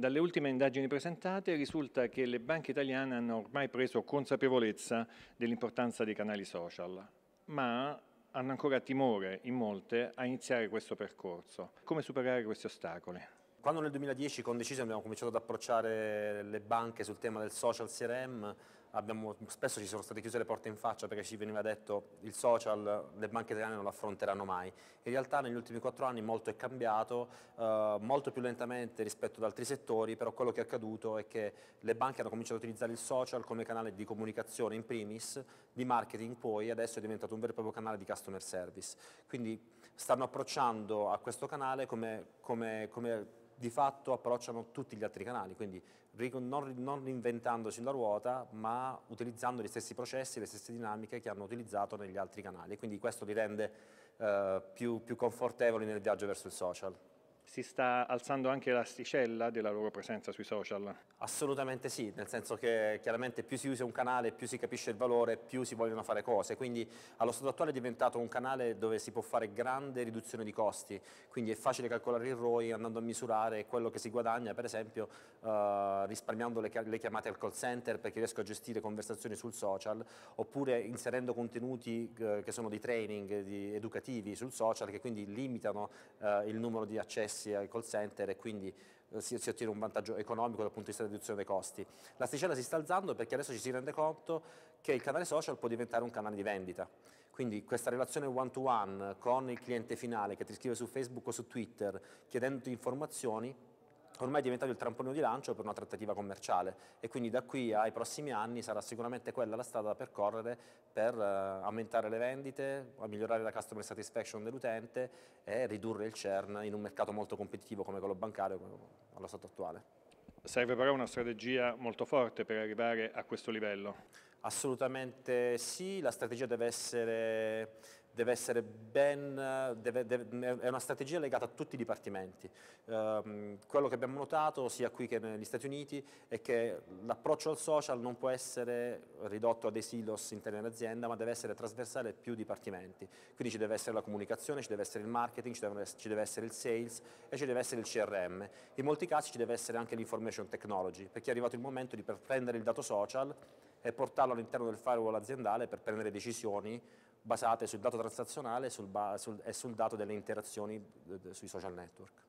Dalle ultime indagini presentate risulta che le banche italiane hanno ormai preso consapevolezza dell'importanza dei canali social, ma hanno ancora timore in molte a iniziare questo percorso. Come superare questi ostacoli? Quando nel 2010 con Decision abbiamo cominciato ad approcciare le banche sul tema del social CRM, abbiamo, spesso ci sono state chiuse le porte in faccia perché ci veniva detto il social, le banche italiane non lo affronteranno mai. In realtà negli ultimi quattro anni molto è cambiato, eh, molto più lentamente rispetto ad altri settori, però quello che è accaduto è che le banche hanno cominciato a utilizzare il social come canale di comunicazione in primis, di marketing poi, adesso è diventato un vero e proprio canale di customer service. Quindi stanno approcciando a questo canale come, come, come di fatto approcciano tutti gli altri canali, quindi non, non reinventandosi la ruota, ma utilizzando gli stessi processi, le stesse dinamiche che hanno utilizzato negli altri canali. Quindi questo li rende eh, più, più confortevoli nel viaggio verso il social si sta alzando anche l'asticella della loro presenza sui social? Assolutamente sì, nel senso che chiaramente più si usa un canale, più si capisce il valore, più si vogliono fare cose, quindi allo stato attuale è diventato un canale dove si può fare grande riduzione di costi, quindi è facile calcolare il ROI andando a misurare quello che si guadagna, per esempio eh, risparmiando le, le chiamate al call center perché riesco a gestire conversazioni sul social, oppure inserendo contenuti eh, che sono di training, di educativi sul social, che quindi limitano eh, il numero di accessi sia al call center e quindi eh, si, si, ottiene un vantaggio economico dal punto di vista della riduzione dei costi. La L'asticella si sta alzando perché adesso ci si rende conto che il canale social può diventare un canale di vendita. Quindi questa relazione one to -one con il cliente finale che ti scrive su Facebook o su Twitter chiedendoti informazioni ormai è diventato il trampolino di lancio per una trattativa commerciale e quindi da qui ai prossimi anni sarà sicuramente quella la strada da percorrere per eh, aumentare le vendite, migliorare la customer satisfaction dell'utente e ridurre il CERN in un mercato molto competitivo come quello bancario allo stato attuale. Serve però una strategia molto forte per arrivare a questo livello. Assolutamente sì, la strategia deve essere deve essere ben, deve, deve, è una strategia legata a tutti i dipartimenti. Eh, quello che abbiamo notato sia qui che negli Stati Uniti è che l'approccio al social non può essere ridotto a dei silos interni all'azienda, ma deve essere trasversale a più dipartimenti. Quindi ci deve essere la comunicazione, ci deve essere il marketing, ci deve, ci deve essere il sales e ci deve essere il CRM. In molti casi ci deve essere anche l'information technology, perché è arrivato il momento di prendere il dato social e portarlo all'interno del firewall aziendale per prendere decisioni basate sul dato transazionale e sul, sul, sul dato delle interazioni sui social network.